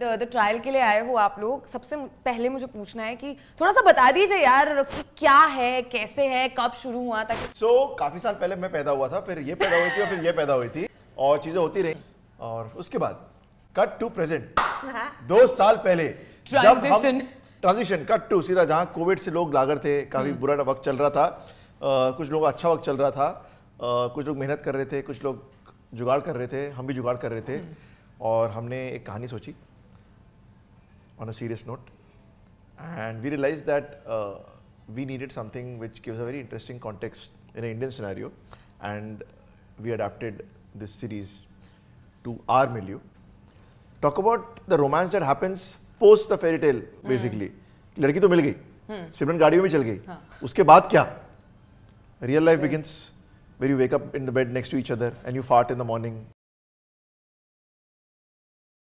The trial के लिए आए हो आप लोग सबसे पहले मुझे पूछना है कि थोड़ा सा बता दीजिए यार कि क्या है कैसे है कब शुरू हुआ था सो so, काफी साल पहले मैं पैदा हुआ था फिर ये पैदा हुई थी और फिर ये पैदा हुई थी और चीजें होती रही और उसके बाद कट टू प्रेजेंट दो साल पहले ट्रांजिशन ट्रांजिशन कट टू सीधा जहाँ कोविड से लोग लागर थे काफी हम्म। बुरा वक्त चल रहा था आ, कुछ लोग अच्छा वक्त चल रहा था आ, कुछ लोग मेहनत कर रहे थे कुछ लोग जुगाड़ कर रहे थे हम भी जुगाड़ कर रहे थे हम्म। और हमने एक कहानी सोची on a serious note. And we realized that uh, we needed something which gives a very interesting context in an Indian scenario. And we adapted this series to our milieu. Talk about the romance that happens post the fairy tale, hmm. basically. लड़की तो मिल गई hmm. सिमरन गाड़ी में चल गई उसके बाद क्या real life begins where you wake up in the bed next to each other and you fart in the morning